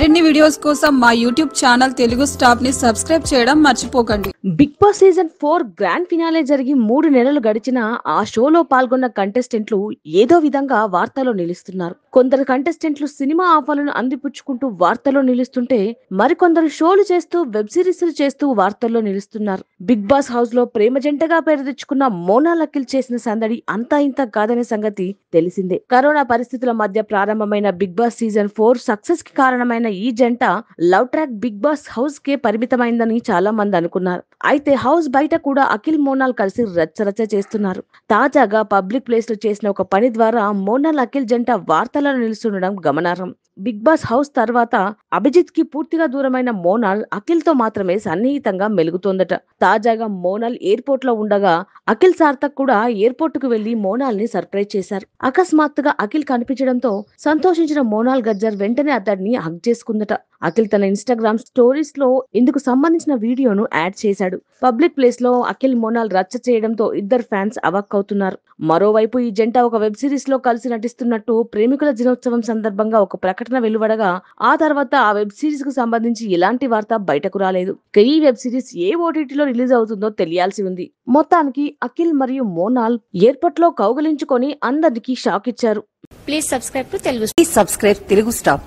మరిన్ని వీడియోస్ కోసం మా యూట్యూబ్ ఛానల్ తెలుగు స్టాప్ ని సబ్స్క్రైబ్ చేయడం మర్చిపోకండి Bigg Boss season four grand finale జరిగి మూడు నెలలు గడిచిన ఆ షోలో పాల్గొన్న కంటెస్టెంట్లు ఏదో విధంగా వార్తలో నిలుస్తున్నారు కొందరు కంటెస్టెంట్లు సినిమా ఆఫర్లను అందిపుచ్చుకుంటూ వార్తలో నిలుస్తుంటే మరికొందరు షోలు చేస్తూ వెబ్ సిరీస్లు చేస్తూ వార్తల్లో నిలుస్తున్నారు బిగ్ బాస్ హౌస్ లో ప్రేమ జంటగా పేరు తెచ్చుకున్న మోనా లకిల్ చేసిన సందడి అంతా ఇంత కాదనే సంగతి తెలిసిందే కరోనా పరిస్థితుల మధ్య ప్రారంభమైన Bigg Boss season four success కి కారణమైన ఈ జంట love track Bigg Boss house కే పరిమితమైందని చాలా మంది అనుకున్నారు అయితే హౌస్ బయట కూడా అఖిల్ మోనాల్ కలిసి రచ్చరచ్చ చేస్తున్నారు తాజాగా పబ్లిక్ ప్లేస్ లో చేసిన ఒక పని ద్వారా మోనాల్ అఖిల్ జంట వార్తలను నిలుస్తుండడం గమనార్హం బిగ్ బాస్ హౌస్ తర్వాత అభిజిత్ కి పూర్తిగా దూరమైన మోనాల్ అఖిల్ తో మాత్రమే సన్నిహితంగా మెలుగుతోందట తాజాగా మోనాల్ ఎయిర్పోర్ట్ లో ఉండగా అఖిల్ సార్థక్ కూడా ఎయిర్పోర్ట్ కు వెళ్లి మోనాల్ ని సర్ప్రైజ్ చేశారు అకస్మాత్తుగా అఖిల్ కనిపించడంతో సంతోషించిన మోనాల్ గజ్జర్ వెంటనే అతడిని హక్ చేసుకుందట అఖిల్ తన ఇన్స్టాగ్రామ్ స్టోరీస్ లో ఇందుకు సంబంధించిన వీడియోను యాడ్ చేశాడు పబ్లిక్ ప్లేస్ లో అఖిల్ మోనాల్ రచ్చ చేయడంతో ఇద్దరు ఫ్యాన్స్ అవక్ అవుతున్నారు మరోవైపు ఈ జంట ఒక వెబ్ సిరీస్ లో కలిసి నటిస్తున్నట్టు ప్రేమికుల దినోత్సవం సందర్భంగా ఒక ప్రకటన ప్రకటన వెలువడగా ఆ తర్వాత ఆ వెబ్ సిరీస్ కు సంబంధించి ఎలాంటి వార్త బయటకు రాలేదు ఈ వెబ్ సిరీస్ ఏ ఓటీటీలో రిలీజ్ అవుతుందో తెలియాల్సి ఉంది మొత్తానికి అఖిల్ మరియు మోనాల్ ఏర్పట్లో కౌగలించుకొని అందరికీ షాక్ ఇచ్చారు please subscribe to Telugu please subscribe Telugu stop